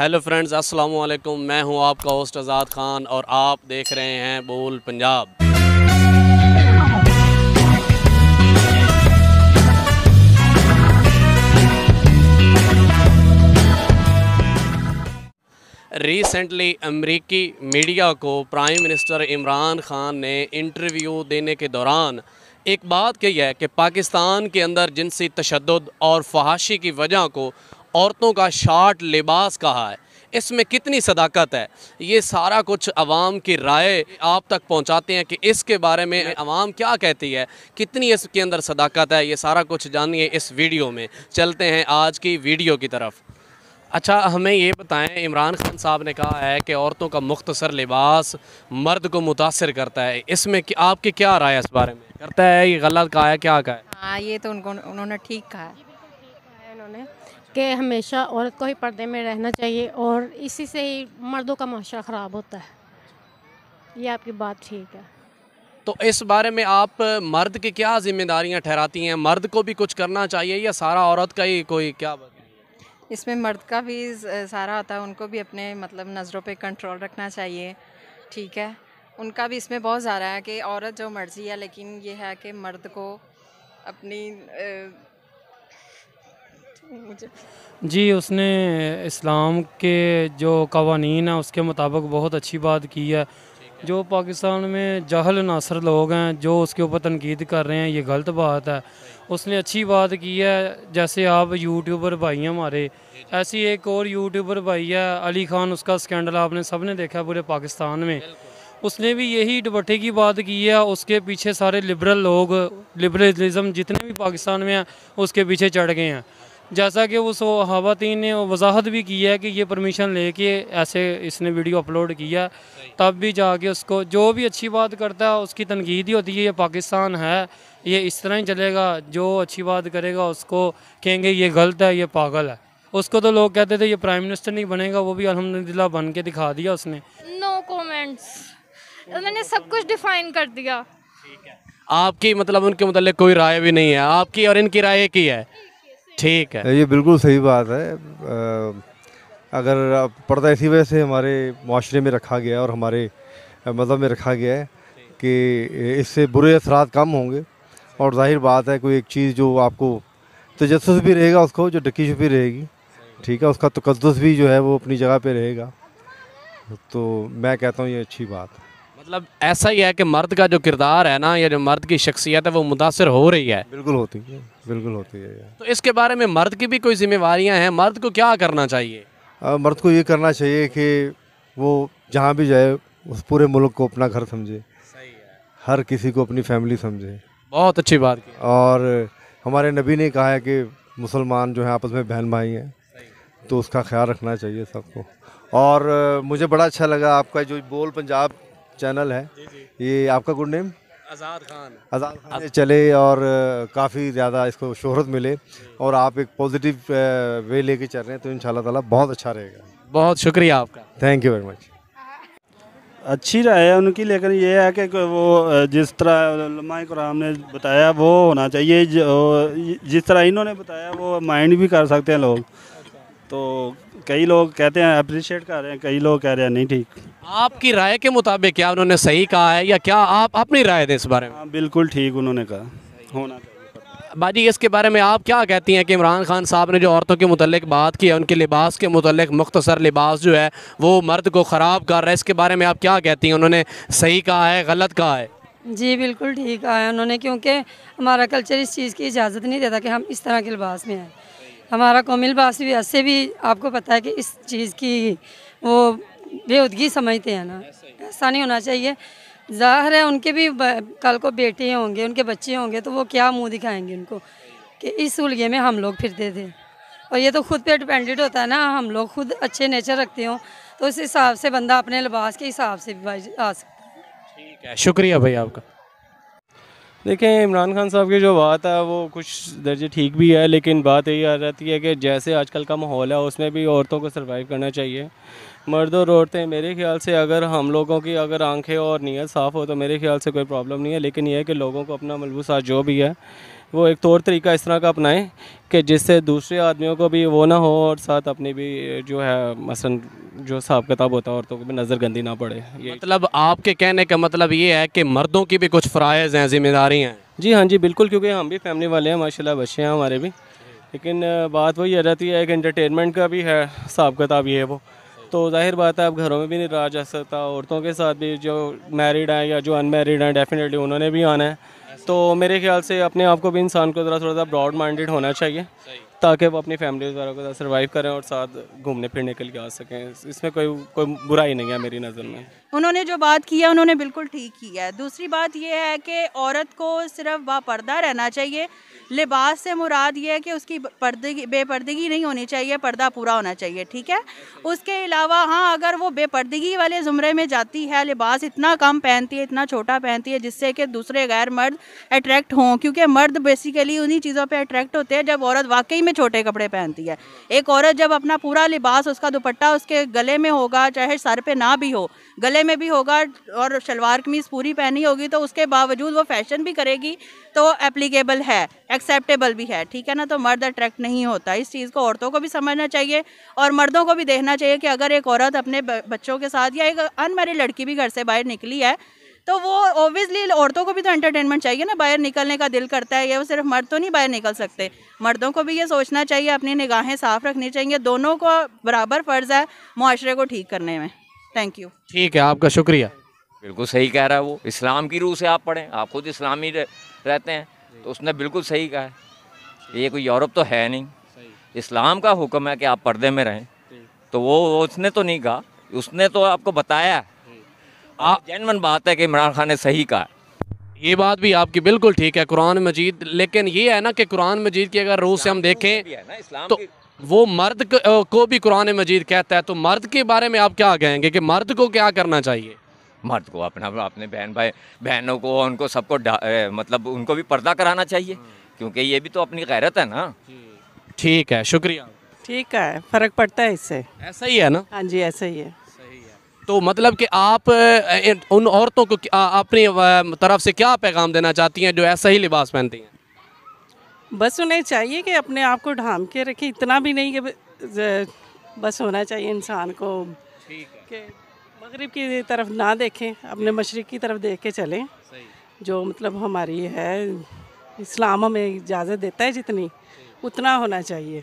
Hello friends अस्सलाम वालेकुम मैं हूं आपका होस्ट आज़ाद खान और आप देख रहे हैं बोल पंजाब रिसेंटली अमेरिकी मीडिया को प्राइम मिनिस्टर इमरान खान ने इंटरव्यू देने के दौरान एक बात कही है कि पाकिस्तान के अंदर जिनसी तशद और फहाशी की वजह को औरतों का शार्ट लिबास कहा है इसमें कितनी सदाकत है ये सारा कुछ आवाम की राय आप तक पहुंचाते हैं कि इसके बारे में आवाम क्या कहती है कितनी इसके अंदर सदाकत है ये सारा कुछ जानिए इस वीडियो में चलते हैं आज की वीडियो की तरफ अच्छा हमें ये बताएं इमरान खान साहब ने कहा है कि औरतों का मुख्तसर लिबास मर्द को मुतासर करता है इसमें कि आपकी क्या राय है इस बारे में करता है ये गलत कहा है क्या कहा है हाँ ये तो उनको उन्होंने ठीक कहा है उन्होंने कि हमेशा औरत को ही पर्दे में रहना चाहिए और इसी से ही मर्दों का माशरा ख़राब होता है ये आपकी बात ठीक है तो इस बारे में आप मर्द की क्या जिम्मेदारियां ठहराती हैं मर्द को भी कुछ करना चाहिए या सारा औरत का ही कोई क्या बात इसमें मर्द का भी सारा होता है उनको भी अपने मतलब नज़रों पे कंट्रोल रखना चाहिए ठीक है उनका भी इसमें बहुत सारा है कि औरत जो मर्जी है लेकिन ये है कि मर्द को अपनी जी उसने इस्लाम के जो कवानीन है उसके मुताबिक बहुत अच्छी बात की है जो पाकिस्तान में जहल नासर लोग हैं जो उसके ऊपर तनकीद कर रहे हैं ये गलत बात है उसने अच्छी बात की है जैसे आप यूट्यूबर भाई हैं हमारे ऐसी एक और यूट्यूबर भाई है अली खान उसका स्कैंडल आपने सब ने देखा पूरे पाकिस्तान में उसने भी यही दुपट्टे की बात की है उसके पीछे सारे लिबरल लोग लिबरलिज्म जितने भी पाकिस्तान में हैं उसके पीछे चढ़ गए हैं जैसा कि उस हवातीन ने वजाहत भी की है कि ये परमिशन लेके ऐसे इसने वीडियो अपलोड किया तब भी जाके उसको जो भी अच्छी बात करता है उसकी तनकीद ही होती है ये पाकिस्तान है ये इस तरह ही चलेगा जो अच्छी बात करेगा उसको कहेंगे ये गलत है ये पागल है उसको तो लोग कहते थे ये प्राइम मिनिस्टर नहीं बनेगा वो भी अलहमदिल्ला बन के दिखा दिया उसने नो कॉमेंट्स मैंने सब कुछ डिफाइन कर दिया आपकी मतलब उनके मतलब कोई राय भी नहीं है आपकी और इनकी राय की है ठीक है ये बिल्कुल सही बात है अगर पर्दा इसी वजह से हमारे माशरे में रखा गया और हमारे मज़हब में रखा गया है कि इससे बुरे असरात कम होंगे और जाहिर बात है कोई एक चीज़ जो आपको तजस भी रहेगा उसको जो डकीश भी रहेगी ठीक है उसका तकदस भी जो है वो अपनी जगह पे रहेगा तो मैं कहता हूँ ये अच्छी बात है मतलब ऐसा ही है कि मर्द का जो किरदार है ना या जो मर्द की शख्सियत है वो मुतासर हो रही है बिल्कुल होती है बिल्कुल होती है तो इसके बारे में मर्द की भी कोई जिम्मेवारियाँ हैं मर्द को क्या करना चाहिए आ, मर्द को ये करना चाहिए कि वो जहाँ भी जाए उस पूरे मुल्क को अपना घर समझे हर किसी को अपनी फैमिली समझे बहुत अच्छी बात की और हमारे नबी ने कहा है कि मुसलमान जो है आपस में बहन भाई हैं तो उसका ख्याल रखना चाहिए सबको और मुझे बड़ा अच्छा लगा आपका जो बोल पंजाब चैनल है ये आपका गुड नेम आज़ाद खान आज़ाद खान चले और काफ़ी ज़्यादा इसको शोहरत मिले और आप एक पॉजिटिव वे लेके चल रहे हैं तो इन ताला बहुत अच्छा रहेगा बहुत शुक्रिया आपका थैंक यू वेरी मच अच्छी राय है उनकी लेकिन ये है कि वो जिस तरह कराम ने बताया वो होना चाहिए जिस तरह इन्होंने बताया वो माइंड भी कर सकते हैं लोग तो कई लोग कहते हैं अप्रिशिएट कर रहे हैं कई लोग कह रहे हैं नहीं ठीक आपकी राय के मुताबिक क्या उन्होंने सही कहा है या क्या आप अपनी राय दें इस बारे में हाँ, बिल्कुल ठीक उन्होंने कहा होना बाजी इसके बारे में आप क्या कहती हैं कि इमरान खान साहब ने जो औरतों के मतलब बात की है उनके लिबास के मतलब मुख्तसर लिबास जो है वो मर्द को ख़राब कर रहा है इसके बारे में आप क्या कहती हैं उन्होंने सही कहा है गलत कहा है जी बिल्कुल ठीक कहा है उन्होंने क्योंकि हमारा कल्चर इस चीज़ की इजाज़त नहीं देता कि हम इस तरह के लिबास में आए हमारा कोमिल बासी ऐसे भी आपको पता है कि इस चीज़ की वो बेउदगी समझते हैं ना ऐसा नहीं होना चाहिए जाहिर है उनके भी कल को बेटे होंगे उनके बच्चे होंगे तो वो क्या मुंह दिखाएंगे उनको कि इस उलगे में हम लोग फिरते थे और ये तो खुद पे डिपेंडेंट होता है ना हम लोग खुद अच्छे नेचर रखते हो तो उस हिसाब से बंदा अपने लिबास के हिसाब से भी आ सकता है ठीक है शुक्रिया भाई आपका देखें इमरान खान साहब की जो बात है वो कुछ दर्जे ठीक भी है लेकिन बात यही आ जाती है कि जैसे आजकल का माहौल है उसमें भी औरतों को सर्वाइव करना चाहिए मर्द और औरतें मेरे ख्याल से अगर हम लोगों की अगर आंखें और नीयत साफ़ हो तो मेरे ख्याल से कोई प्रॉब्लम नहीं है लेकिन यह है कि लोगों को अपना मलबूसा जो भी है वो एक तौर तो तरीका इस तरह का अपनाएं कि जिससे दूसरे आदमियों को भी वो ना हो और साथ अपनी भी जो है मसन जो हिसाब किताब होता है औरतों को भी नज़र गंदी ना पड़े ये मतलब आपके कहने का मतलब ये है कि मर्दों की भी कुछ फ़रज़ हैं जिम्मेदारी हैं जी हाँ जी बिल्कुल क्योंकि हम भी फैमिली वाले हैं माशा बच्चे हैं हमारे भी लेकिन बात वही आ जाती है कि इंटरटेनमेंट का भी है हिसाब किताब ये वो तो जाहिर बात है आप घरों में भी नहीं रहा जा सकता औरतों के साथ भी जो मैरिड हैं या जो अनमेरिड हैं डेफिनेटली उन्होंने भी आना है तो मेरे ख्याल से अपने आप को भी इंसान को ज़रा थोड़ा सा ब्रॉड माइंडेड होना चाहिए ताकि वो अपनी फैमिली वगैरह को सर्वाइव करें और साथ घूमने फिरने के लिए आ सकें इसमें कोई कोई बुराई नहीं है मेरी नज़र में उन्होंने जो बात की है उन्होंने बिल्कुल ठीक की है दूसरी बात यह है कि औरत को सिर्फ बापर्दा रहना चाहिए लिबास से मुराद ये है कि उसकी पर्दगी बेपर्दगी नहीं होनी चाहिए पर्दा पूरा होना चाहिए ठीक है उसके अलावा हाँ अगर वो बेपर्दगी वाले ज़ुमरे में जाती है लिबास इतना कम पहनती है इतना छोटा पहनती है जिससे कि दूसरे गैर मर्द अट्रैक्ट हों क्योंकि मर्द बेसिकली उन्हीं चीज़ों पे अट्रैक्ट होते हैं जब औरत वाकई में छोटे कपड़े पहनती है एक औरत जब अपना पूरा लिबास उसका दुपट्टा उसके गले में होगा चाहे सर पे ना भी हो गले में भी होगा और शलवार कमीज़ पूरी पहनी होगी तो उसके बावजूद वो फैशन भी करेगी तो एप्लीकेबल है एक्सेप्टेबल भी है ठीक है ना तो मर्द अट्रैक्ट नहीं होता इस चीज़ को औरतों को भी समझना चाहिए और मर्दों को भी देखना चाहिए कि अगर एक औरत अपने बच्चों के साथ या एक अनमेरिड लड़की भी घर से बाहर निकली है तो वो ऑब्वियसली औरतों को भी तो एंटरटेनमेंट चाहिए ना बाहर निकलने का दिल करता है ये वो सिर्फ मर्द तो नहीं बाहर निकल सकते मर्दों को भी ये सोचना चाहिए अपनी निगाहें साफ रखनी चाहिए दोनों को बराबर फ़र्ज़ है माशरे को ठीक करने में थैंक यू ठीक है आपका शुक्रिया बिल्कुल सही कह रहा है वो इस्लाम की रूह से आप पढ़ें आप खुद इस्लामी रहते हैं तो उसने बिल्कुल सही कहा है ये कोई यूरोप तो है नहीं इस्लाम का हुक्म है कि आप पर्दे में रहें तो वो उसने तो नहीं कहा उसने तो आपको बताया जैन बात है कि इमरान खान ने सही कहा ये बात भी आपकी बिल्कुल ठीक है कुरान मजीद लेकिन ये है ना कि कुरान मजीद की अगर रूह से हम देखें तो वो मर्द को भी कुरान मजीद कहता है तो मर्द के बारे में आप क्या कहेंगे कि मर्द को क्या करना चाहिए मर्द को अपना अपने बहन भाई बहनों को उनको सबको मतलब उनको भी पर्दा कराना चाहिए क्योंकि ये भी तो अपनी गैरत है ना ठीक है शुक्रिया ठीक है फ़र्क पड़ता है इससे ऐसा ही है ना हाँ जी ऐसा ही है तो मतलब कि आप उन औरतों को अपनी तरफ से क्या पैगाम देना चाहती हैं जो ऐसा ही लिबास पहनती हैं बस उन्हें चाहिए कि अपने आप को ढाम के रखें इतना भी नहीं कि बस होना चाहिए इंसान को कि मगरब की तरफ ना देखें अपने मशरक़ की तरफ देख के चलें जो मतलब हमारी है इस्लाम हमें इजाज़त देता है जितनी उतना होना चाहिए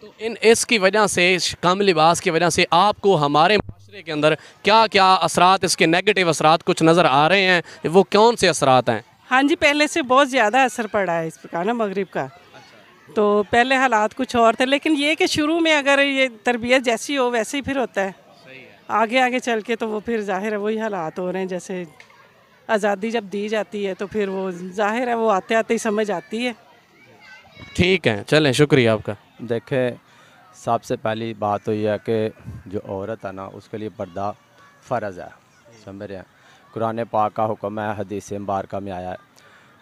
तो इन इसकी वजह से कम लिबास की वजह से आपको हमारे माशरे के अंदर क्या क्या असरात इसके नेगेटिव असरात कुछ नज़र आ रहे हैं वो कौन से असरात हैं हाँ जी पहले से बहुत ज़्यादा असर पड़ा है इस पर ना मगरब का तो पहले हालात कुछ और थे लेकिन ये कि शुरू में अगर ये तरबियत जैसी हो वैसे ही फिर होता है आगे आगे चल के तो वो फिर जाहिर है वही हालात हो रहे हैं जैसे आज़ादी जब दी जाती है तो फिर वो जाहिर है वो आते आते ही समझ आती है ठीक है चलें शुक्रिया आपका देखें सबसे पहली बात तो यह है कि जो औरत है ना उसके लिए पर्दा फ़र्ज़ है समझ रहे हैं कुरान पाक का हुक्म है हदीस मुबारक में आया है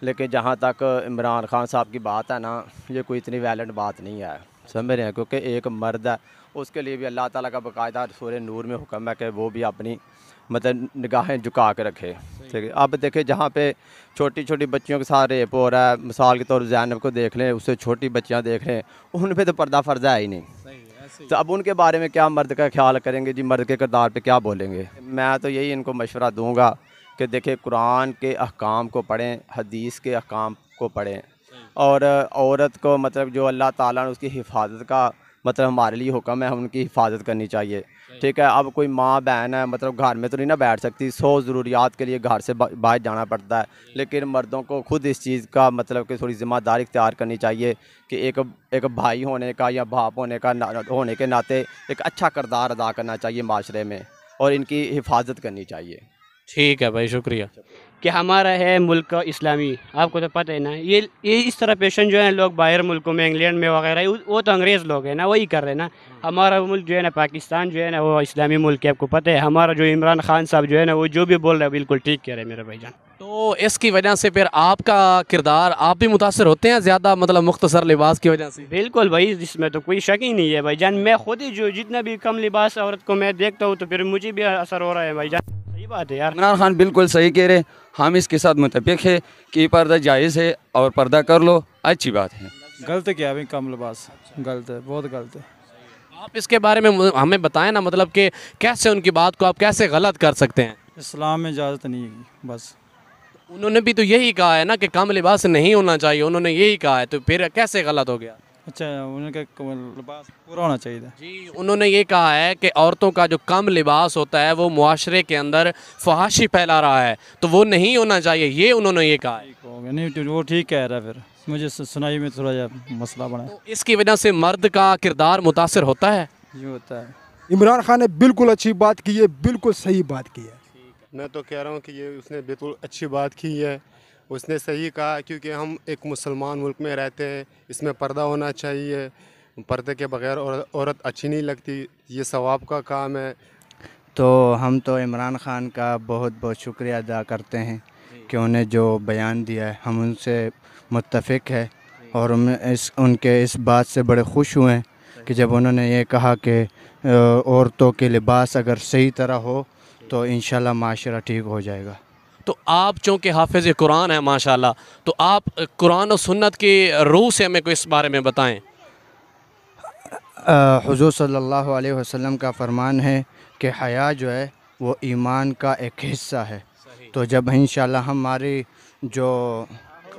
लेकिन जहाँ तक इमरान खान साहब की बात है ना ये कोई इतनी वैलेंट बात नहीं है समझ रहे हैं क्योंकि एक मर्द है उसके लिए भी अल्लाह ताला का बाकायदा सूर नूर में हुक्म है कि वो भी अपनी मतलब निगाहें झुका के रखे ठीक है अब देखें जहाँ पे छोटी छोटी बच्चियों के साथ रेप हो रहा है मिसाल के तौर तो जैनब को देख लें उससे छोटी बच्चियाँ देख लें उन पर तो पर्दा फर्जा है ही नहीं तो अब उनके बारे में क्या मर्द का ख्याल करेंगे जी मर्द के करदार पर क्या बोलेंगे मैं तो यही इनको मशवरा दूँगा कि देखे कुरान के अहकाम को पढ़ें हदीस के अहकाम को पढ़ें और औरत को मतलब जो अल्लाह ताला ने उसकी हिफाजत का मतलब हमारे लिए हुक्म है उनकी हिफाजत करनी चाहिए ठीक है अब कोई माँ बहन है मतलब घर में तो नहीं ना बैठ सकती सौ ज़रूरियात के लिए घर से बाहर जाना पड़ता है लेकिन मर्दों को खुद इस चीज़ का मतलब कि थोड़ी ज़िम्मेदारी इख्तियार करनी चाहिए कि एक एक भाई होने का या बाप होने का होने के नाते एक अच्छा करदार अदा करना चाहिए माशरे में और इनकी हिफाजत करनी चाहिए ठीक है भाई शुक्रिया कि हमारा है मुल्क इस्लामी आपको तो पता है ना ये ये इस तरह पेशन जो है लोग बाहर मुल्कों में इंग्लैंड में वगैरह वो तो अंग्रेज़ लोग हैं ना वही कर रहे हैं ना हमारा मुल्क जो है ना पाकिस्तान जो है ना वो इस्लामी मुल्क है आपको पता है हमारा जो इमरान खान साहब जो है ना वो जो भी बोल रहे हैं बिल्कुल ठीक कह रहे हैं मेरे जान तो इसकी वजह से फिर आपका किरदार आप भी मुतासर होते हैं ज़्यादा मतलब मुख्तसर लिबास की वजह से बिल्कुल भाई इसमें तो कोई शक ही नहीं है जान मैं खुद ही जो जितना भी कम लिबास औरत को मैं देखता हूँ तो फिर मुझे भी असर हो रहा है जान सही बात है यार इमरान खान बिल्कुल सही कह रहे हम इसके साथ मुतफिक है कि पर्दा जायज़ है और पर्दा कर लो अच्छी बात है गलत क्या भाई कम लिबास गलत है बहुत गलत है आप इसके बारे में हमें बताएं ना मतलब कि कैसे उनकी बात को आप कैसे गलत कर सकते हैं इस्लाम में इजाज़त नहीं है बस उन्होंने भी तो यही कहा है ना कि कम लिबास नहीं होना चाहिए उन्होंने यही कहा है तो फिर कैसे गलत हो गया अच्छा लिबास पूरा होना चाहिए जी उन्होंने ये कहा है कि औरतों का जो कम लिबास होता है वो मुआरे के अंदर फहाशी फैला रहा है तो वो नहीं होना चाहिए ये उन्होंने ये कहा है नहीं तो वो ठीक कह रहा है फिर मुझे सुनाई में थोड़ा सा मसला बना तो इसकी वजह से मर्द का किरदार मुतासर होता है ये होता है इमरान खान ने बिल्कुल अच्छी बात की है बिल्कुल सही बात की है मैं तो कह रहा हूँ कि ये उसने बिल्कुल अच्छी बात की है उसने सही कहा क्योंकि हम एक मुसलमान मुल्क में रहते हैं इसमें पर्दा होना चाहिए पर्दे के बगैर औरत, औरत अच्छी नहीं लगती ये सवाब का काम है तो हम तो इमरान ख़ान का बहुत बहुत शुक्रिया अदा करते हैं कि उन्हें जो बयान दिया है हम उनसे मुतफिक है और इस उनके इस बात से बड़े खुश हुए हैं कि जब उन्होंने ये कहा कि औरतों के लिबास अगर सही तरह हो तो इन माशरा ठीक हो जाएगा तो आप चूँकि हाफिज़ कुरान है माशाल्लाह तो आप कुरान और सुन्नत की रूह से हमें को इस बारे में बताएं हजूर सल्लल्लाहु अलैहि वसल्लम का फरमान है कि हया जो है वो ईमान का एक हिस्सा है तो जब इन हमारे जो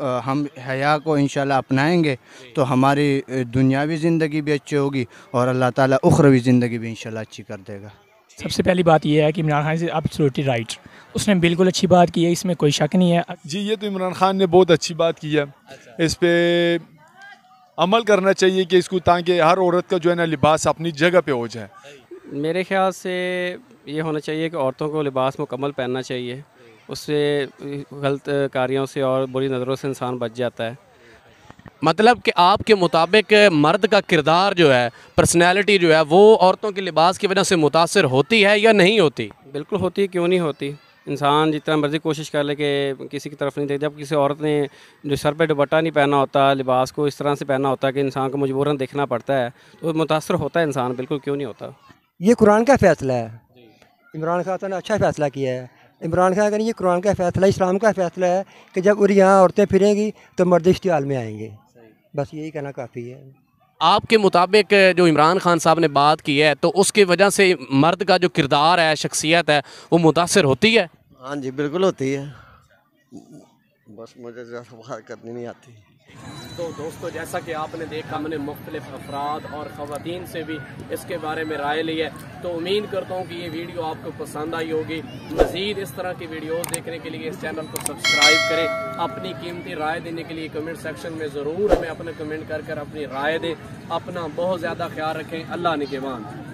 आ, हम हया को इन अपनाएंगे तो हमारी दुनियावी ज़िंदगी भी अच्छी होगी और अल्लाह ताला उखरवी ज़िंदगी भी इन अच्छी कर देगा सबसे पहली बात यह है कि इमरान खान से अपसोलिटी राइट उसने बिल्कुल अच्छी बात की है इसमें कोई शक नहीं है जी ये तो इमरान खान ने बहुत अच्छी बात की है अच्छा। इस पर अमल करना चाहिए कि इसको ताकि हर औरत का जो है ना लिबास अपनी जगह पे हो जाए मेरे ख्याल से ये होना चाहिए कि औरतों को लिबास मुकम्मल पहनना चाहिए उससे गलत कार्यों से और बुरी नज़रों से इंसान बच जाता है मतलब कि आपके मुताबिक मर्द का किरदार जो है पर्सनैलिटी जो है वो औरतों के लिबास की वजह से मुतासर होती है या नहीं होती बिल्कुल होती है क्यों नहीं होती इंसान जितना मर्ज़ी कोशिश कर ले कि किसी की तरफ नहीं देख जब किसी औरत ने जो सर पे दुपट्टा नहीं पहना होता लिबास को इस तरह से पहना होता कि इंसान को मजबूरन देखना पड़ता है तो मुतासर होता है इंसान बिल्कुल क्यों नहीं होता ये कुरान का फ़ैसला है इमरान खान ने अच्छा फ़ैसला किया है इमरान खान का नहीं ये कुरान का फ़ैसला इस्लाम का फ़ैसला है कि जब और यहाँ औरतें फिरेंगी तो मर्द इश्तियाल में आएंगे बस यही कहना काफ़ी है आपके मुताबिक जो इमरान खान साहब ने बात की है तो उसकी वजह से मर्द का जो किरदार है शख्सियत है वो मुतासर होती है हाँ जी बिल्कुल होती है बस मुझे ज़्यादा बात करनी नहीं आती तो दोस्तों जैसा कि आपने देखा हमने मुख्तलिफ अफराद और ख़वान से भी इसके बारे में राय ली है तो उम्मीद करता हूँ कि ये वीडियो आपको पसंद आई होगी मज़ीद इस तरह की वीडियो देखने के लिए इस चैनल को सब्सक्राइब करें अपनी कीमती राय देने के लिए कमेंट सेक्शन में ज़रूर हमें अपने कमेंट कर कर अपनी राय दें अपना बहुत ज़्यादा ख्याल रखें अल्लाह निगेवान